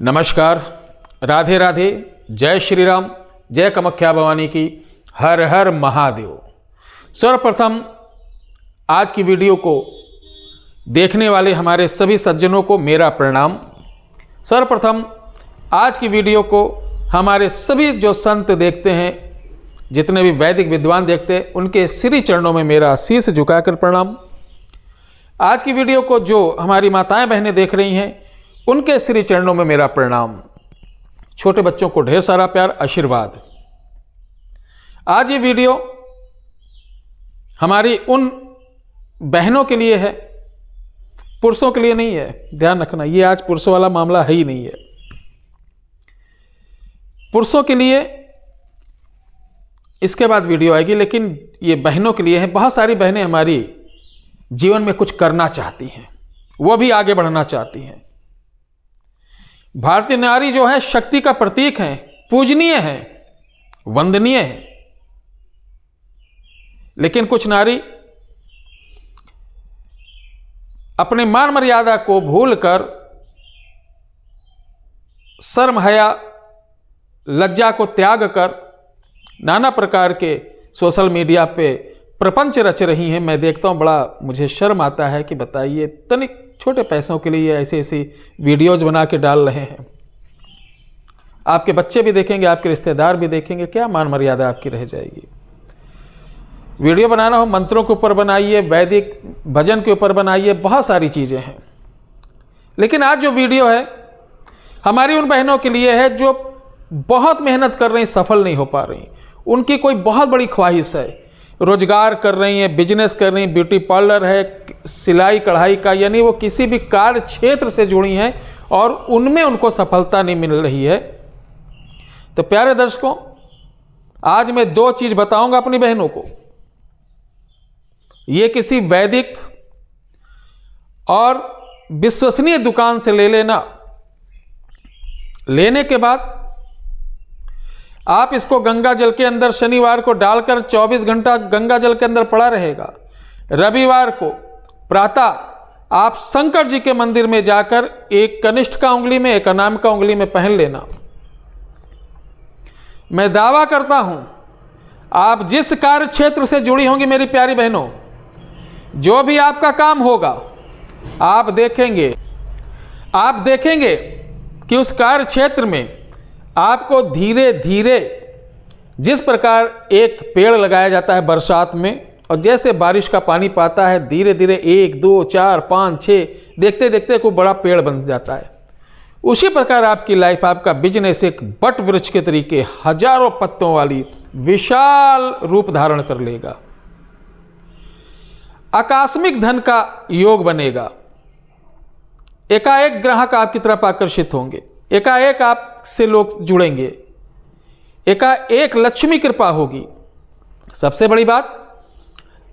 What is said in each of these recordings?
नमस्कार राधे राधे जय श्री राम जय कमख्या भवानी की हर हर महादेव सर्वप्रथम आज की वीडियो को देखने वाले हमारे सभी सज्जनों को मेरा प्रणाम सर्वप्रथम आज की वीडियो को हमारे सभी जो संत देखते हैं जितने भी वैदिक विद्वान देखते हैं उनके श्री चरणों में मेरा शीश झुकाकर प्रणाम आज की वीडियो को जो हमारी माताएं बहनें देख रही हैं उनके श्री चरणों में मेरा प्रणाम छोटे बच्चों को ढेर सारा प्यार आशीर्वाद आज ये वीडियो हमारी उन बहनों के लिए है पुरुषों के लिए नहीं है ध्यान रखना ये आज पुरुषों वाला मामला है ही नहीं है पुरुषों के लिए इसके बाद वीडियो आएगी लेकिन ये बहनों के लिए है बहुत सारी बहनें हमारी जीवन में कुछ करना चाहती हैं वो भी आगे बढ़ना चाहती हैं भारतीय नारी जो है शक्ति का प्रतीक है पूजनीय है वंदनीय है लेकिन कुछ नारी अपने मान मर्यादा को भूलकर शर्म हया लज्जा को त्याग कर नाना प्रकार के सोशल मीडिया पे प्रपंच रच रही हैं मैं देखता हूँ बड़ा मुझे शर्म आता है कि बताइए तनिक छोटे पैसों के लिए ऐसे ऐसी वीडियोज बना के डाल रहे हैं आपके बच्चे भी देखेंगे आपके रिश्तेदार भी देखेंगे क्या मान मर्यादा आपकी रह जाएगी वीडियो बनाना हो मंत्रों के ऊपर बनाइए वैदिक भजन के ऊपर बनाइए बहुत सारी चीज़ें हैं लेकिन आज जो वीडियो है हमारी उन बहनों के लिए है जो बहुत मेहनत कर रही सफल नहीं हो पा रही उनकी कोई बहुत बड़ी ख्वाहिश है रोजगार कर रही हैं बिजनेस कर रही हैं ब्यूटी पार्लर है सिलाई कढ़ाई का यानी वो किसी भी कार्य क्षेत्र से जुड़ी हैं और उनमें उनको सफलता नहीं मिल रही है तो प्यारे दर्शकों आज मैं दो चीज़ बताऊंगा अपनी बहनों को ये किसी वैदिक और विश्वसनीय दुकान से ले लेना लेने के बाद आप इसको गंगा जल के अंदर शनिवार को डालकर 24 घंटा गंगा जल के अंदर पड़ा रहेगा रविवार को प्रातः आप शंकर जी के मंदिर में जाकर एक कनिष्ठ का उंगली में एक अनाम का उंगली में पहन लेना मैं दावा करता हूं आप जिस कार्य क्षेत्र से जुड़ी होंगी मेरी प्यारी बहनों जो भी आपका काम होगा आप देखेंगे आप देखेंगे कि उस कार्य क्षेत्र में आपको धीरे धीरे जिस प्रकार एक पेड़ लगाया जाता है बरसात में और जैसे बारिश का पानी पाता है धीरे धीरे एक दो चार पाँच छः देखते देखते कोई बड़ा पेड़ बन जाता है उसी प्रकार आपकी लाइफ आपका बिजनेस एक बट वृक्ष के तरीके हजारों पत्तों वाली विशाल रूप धारण कर लेगा आकस्मिक धन का योग बनेगा एकाएक ग्राहक आपकी तरफ आकर्षित होंगे एकाएक आप से लोग जुड़ेंगे एका एक लक्ष्मी कृपा होगी सबसे बड़ी बात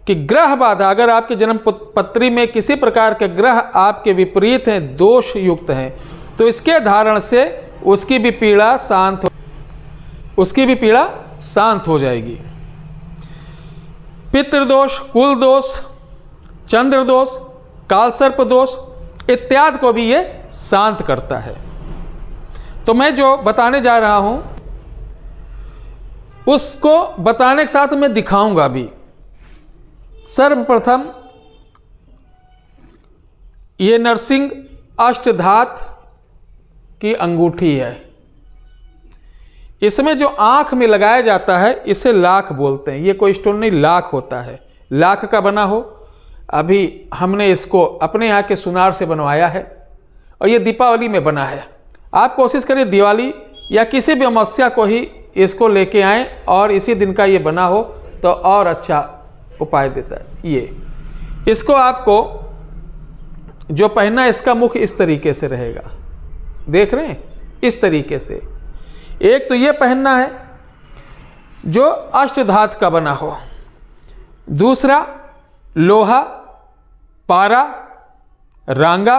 कि ग्रह बाधा अगर आपके जन्म पत्री में किसी प्रकार के ग्रह आपके विपरीत हैं दोष युक्त हैं तो इसके धारण से उसकी भी पीड़ा शांत हो उसकी भी पीड़ा शांत हो जाएगी पितृदोष कुल दोष चंद्र दोष कालसर्प दोष इत्यादि को भी ये शांत करता है तो मैं जो बताने जा रहा हूं उसको बताने के साथ मैं दिखाऊंगा भी सर्वप्रथम ये नरसिंह अष्टधात की अंगूठी है इसमें जो आंख में लगाया जाता है इसे लाख बोलते हैं ये कोई स्टोन नहीं लाख होता है लाख का बना हो अभी हमने इसको अपने यहाँ के सुनार से बनवाया है और ये दीपावली में बना है आप कोशिश करिए दिवाली या किसी भी अमावस्या को ही इसको लेके आए और इसी दिन का ये बना हो तो और अच्छा उपाय देता है ये इसको आपको जो पहनना इसका मुख इस तरीके से रहेगा देख रहे हैं इस तरीके से एक तो ये पहनना है जो अष्टधात का बना हो दूसरा लोहा पारा रांगा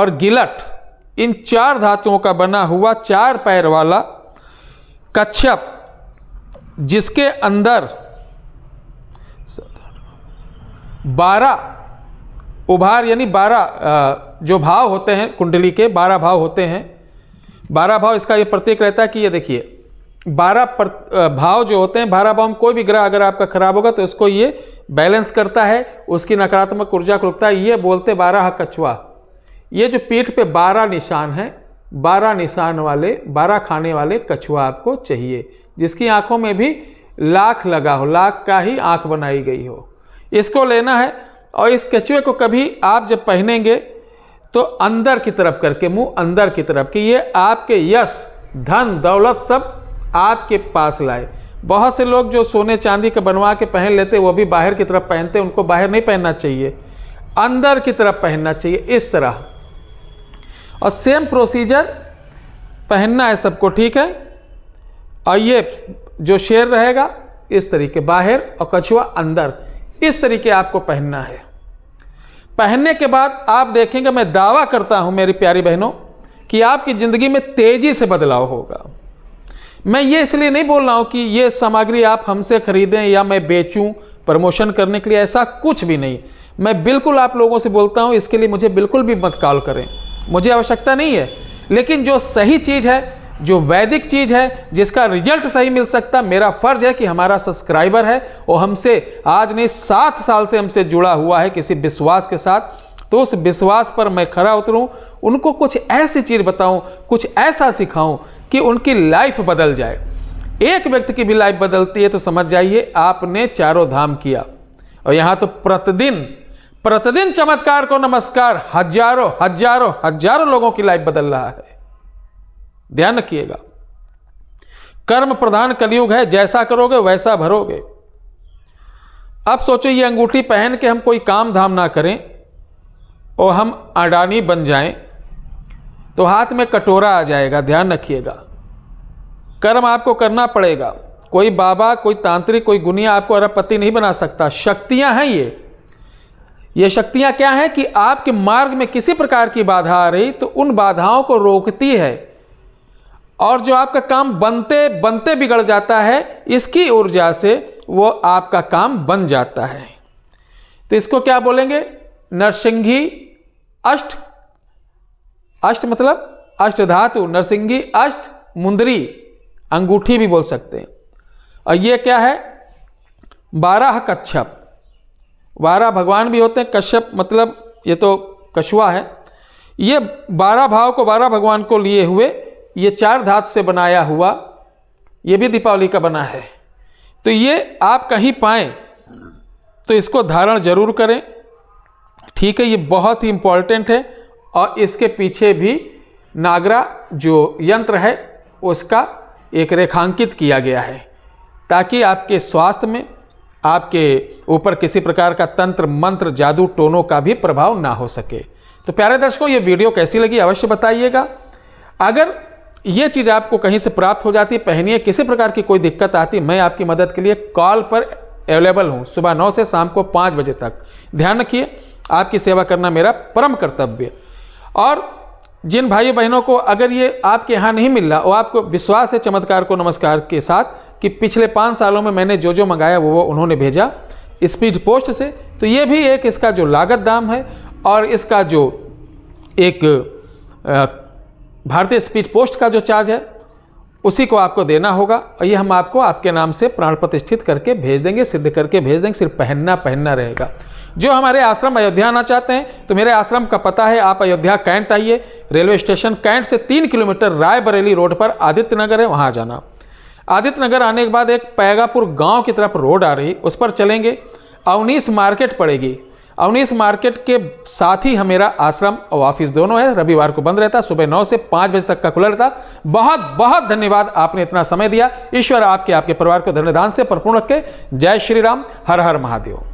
और गिलट इन चार धातुओं का बना हुआ चार पैर वाला कच्छप जिसके अंदर बारह उभार यानी बारह जो भाव होते हैं कुंडली के बारह भाव होते हैं बारह भाव इसका ये प्रतीक रहता है कि ये देखिए बारह भाव जो होते हैं बारह भाव में कोई भी ग्रह अगर आपका खराब होगा तो इसको ये बैलेंस करता है उसकी नकारात्मक ऊर्जा को रुकता है ये बोलते बारह कछुआ ये जो पीठ पे बारह निशान हैं बारह निशान वाले बारह खाने वाले कछुआ आपको चाहिए जिसकी आंखों में भी लाख लगा हो लाख का ही आंख बनाई गई हो इसको लेना है और इस कछुए को कभी आप जब पहनेंगे तो अंदर की तरफ करके मुंह अंदर की तरफ कि ये आपके यश धन दौलत सब आपके पास लाए बहुत से लोग जो सोने चांदी के बनवा के पहन लेते वो भी बाहर की तरफ पहनते उनको बाहर नहीं पहनना चाहिए अंदर की तरफ पहनना चाहिए इस तरह और सेम प्रोसीजर पहनना है सबको ठीक है और ये जो शेर रहेगा इस तरीके बाहर और कछुआ अंदर इस तरीके आपको पहनना है पहनने के बाद आप देखेंगे मैं दावा करता हूँ मेरी प्यारी बहनों कि आपकी ज़िंदगी में तेज़ी से बदलाव होगा मैं ये इसलिए नहीं बोल रहा हूँ कि ये सामग्री आप हमसे ख़रीदें या मैं बेचूं प्रमोशन करने के लिए ऐसा कुछ भी नहीं मैं बिल्कुल आप लोगों से बोलता हूँ इसके लिए मुझे बिल्कुल भी मत कॉल करें मुझे आवश्यकता नहीं है लेकिन जो सही चीज़ है जो वैदिक चीज़ है जिसका रिजल्ट सही मिल सकता मेरा फ़र्ज़ है कि हमारा सब्सक्राइबर है वो हमसे आज नहीं सात साल से हमसे जुड़ा हुआ है किसी विश्वास के साथ तो उस विश्वास पर मैं खड़ा उतरूं उनको कुछ ऐसी चीज़ बताऊं कुछ ऐसा सिखाऊं कि उनकी लाइफ बदल जाए एक व्यक्ति की भी लाइफ बदलती है तो समझ जाइए आपने चारों धाम किया और यहाँ तो प्रतिदिन प्रतिदिन चमत्कार को नमस्कार हजारों हजारों हजारों लोगों की लाइफ बदल रहा है ध्यान रखिएगा कर्म प्रधान कलयुग है जैसा करोगे वैसा भरोगे अब सोचो ये अंगूठी पहन के हम कोई काम धाम ना करें और हम अडानी बन जाएं तो हाथ में कटोरा आ जाएगा ध्यान रखिएगा कर्म आपको करना पड़ेगा कोई बाबा कोई तांत्रिक कोई गुनिया आपको अरबपति नहीं बना सकता शक्तियां हैं ये ये शक्तियाँ क्या हैं कि आपके मार्ग में किसी प्रकार की बाधा आ रही तो उन बाधाओं को रोकती है और जो आपका काम बनते बनते बिगड़ जाता है इसकी ऊर्जा से वो आपका काम बन जाता है तो इसको क्या बोलेंगे नरसिंघी अष्ट अष्ट मतलब अष्ट धातु नरसिंघी अष्ट मुंदरी अंगूठी भी बोल सकते हैं और ये क्या है बारह कच्छप बारह भगवान भी होते हैं कश्यप मतलब ये तो कछुआ है ये बारह भाव को बारह भगवान को लिए हुए ये चार धातु से बनाया हुआ ये भी दीपावली का बना है तो ये आप कहीं पाएँ तो इसको धारण जरूर करें ठीक है ये बहुत ही इम्पॉर्टेंट है और इसके पीछे भी नागरा जो यंत्र है उसका एक रेखांकित किया गया है ताकि आपके स्वास्थ्य में आपके ऊपर किसी प्रकार का तंत्र मंत्र जादू टोनों का भी प्रभाव ना हो सके तो प्यारे दर्शकों ये वीडियो कैसी लगी अवश्य बताइएगा अगर ये चीज़ आपको कहीं से प्राप्त हो जाती पहनिए किसी प्रकार की कोई दिक्कत आती मैं आपकी मदद के लिए कॉल पर अवेलेबल हूँ सुबह नौ से शाम को पाँच बजे तक ध्यान रखिए आपकी सेवा करना मेरा परम कर्तव्य और जिन भाई बहनों को अगर ये आपके यहाँ नहीं मिल रहा वो आपको विश्वास है चमत्कार को नमस्कार के साथ कि पिछले पाँच सालों में मैंने जो जो मंगाया वो वो उन्होंने भेजा स्पीड पोस्ट से तो ये भी एक इसका जो लागत दाम है और इसका जो एक भारतीय स्पीड पोस्ट का जो चार्ज है उसी को आपको देना होगा और ये हम आपको आपके नाम से प्राण प्रतिष्ठित करके भेज देंगे सिद्ध करके भेज देंगे सिर्फ पहनना पहनना रहेगा जो हमारे आश्रम अयोध्या आना चाहते हैं तो मेरे आश्रम का पता है आप अयोध्या कैंट आइए रेलवे स्टेशन कैंट से तीन किलोमीटर रायबरेली रोड पर आदित्य नगर है वहाँ जाना आदित्य नगर आने के बाद एक पैगापुर गाँव की तरफ रोड आ रही उस पर चलेंगे अवनीस मार्केट पड़ेगी अवनीश मार्केट के साथ ही हमारा आश्रम और ऑफिस दोनों है रविवार को बंद रहता सुबह नौ से पाँच बजे तक का खुला रहता बहुत बहुत धन्यवाद आपने इतना समय दिया ईश्वर आपके आपके परिवार को धन्यदान से परिपूर्ण रखे जय श्री राम हर हर महादेव